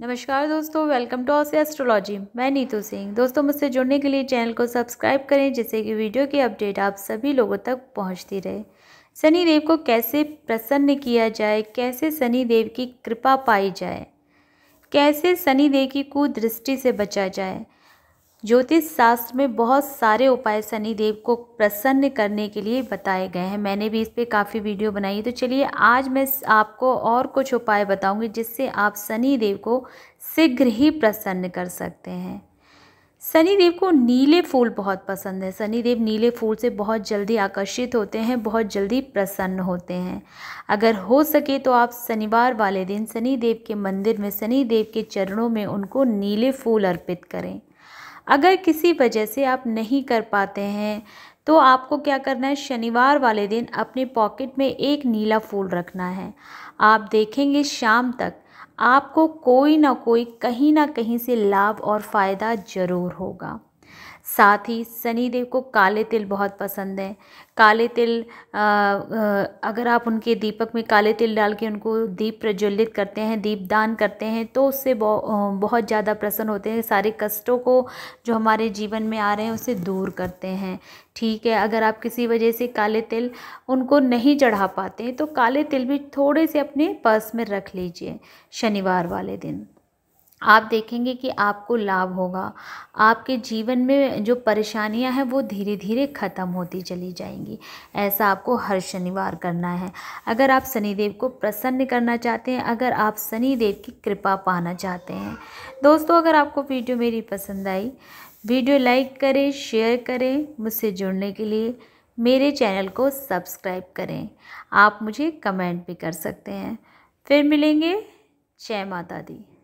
नमस्कार दोस्तों welcome to ऑस astrology मैं नीतू सिंह दोस्तों मुझसे जुड़ने के लिए चैनल को सब्सक्राइब करें जिससे कि वीडियो की अपडेट आप सभी लोगों तक पहुंचती रहे सनी देव को कैसे प्रसन्न किया जाए कैसे सनी देव की कृपा पाई जाए कैसे सनी देव की कुदृष्टि से बचा जाए ज्योतिष शास्त्र में बहुत सारे उपाय शनिदेव को प्रसन्न करने के लिए बताए गए हैं मैंने भी इस पर काफ़ी वीडियो बनाई है तो चलिए आज मैं आपको और कुछ उपाय बताऊंगी जिससे आप शनिदेव को शीघ्र ही प्रसन्न कर सकते हैं शनिदेव को नीले फूल बहुत पसंद है शनिदेव नीले फूल से बहुत जल्दी आकर्षित होते हैं बहुत जल्दी प्रसन्न होते हैं अगर हो सके तो आप शनिवार वाले दिन शनिदेव के मंदिर में शनिदेव के चरणों में उनको नीले फूल अर्पित करें अगर किसी वजह से आप नहीं कर पाते हैं तो आपको क्या करना है शनिवार वाले दिन अपने पॉकेट में एक नीला फूल रखना है आप देखेंगे शाम तक आपको कोई ना कोई कहीं ना कहीं से लाभ और फ़ायदा ज़रूर होगा साथ ही सनी देव को काले तिल बहुत पसंद है काले तिल अगर आप उनके दीपक में काले तिल डाल के उनको दीप प्रज्वलित करते हैं दीप दान करते हैं तो उससे बहुत ज़्यादा प्रसन्न होते हैं सारे कष्टों को जो हमारे जीवन में आ रहे हैं उसे दूर करते हैं ठीक है अगर आप किसी वजह से काले तिल उनको नहीं चढ़ा पाते हैं तो काले तिल भी थोड़े से अपने पर्स में रख लीजिए शनिवार वाले दिन आप देखेंगे कि आपको लाभ होगा आपके जीवन में जो परेशानियां हैं वो धीरे धीरे ख़त्म होती चली जाएंगी ऐसा आपको हर शनिवार करना है अगर आप शनिदेव को प्रसन्न करना चाहते हैं अगर आप शनिदेव की कृपा पाना चाहते हैं दोस्तों अगर आपको वीडियो मेरी पसंद आई वीडियो लाइक करें शेयर करें मुझसे जुड़ने के लिए मेरे चैनल को सब्सक्राइब करें आप मुझे कमेंट भी कर सकते हैं फिर मिलेंगे जय माता दी